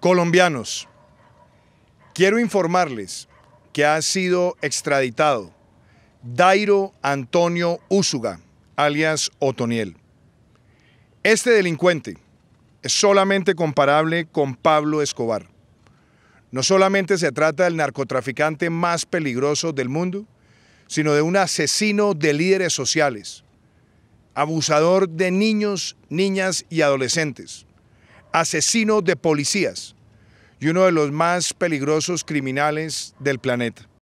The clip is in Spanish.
Colombianos, quiero informarles que ha sido extraditado Dairo Antonio Úsuga, alias Otoniel. Este delincuente es solamente comparable con Pablo Escobar. No solamente se trata del narcotraficante más peligroso del mundo, sino de un asesino de líderes sociales, abusador de niños, niñas y adolescentes, asesino de policías y uno de los más peligrosos criminales del planeta.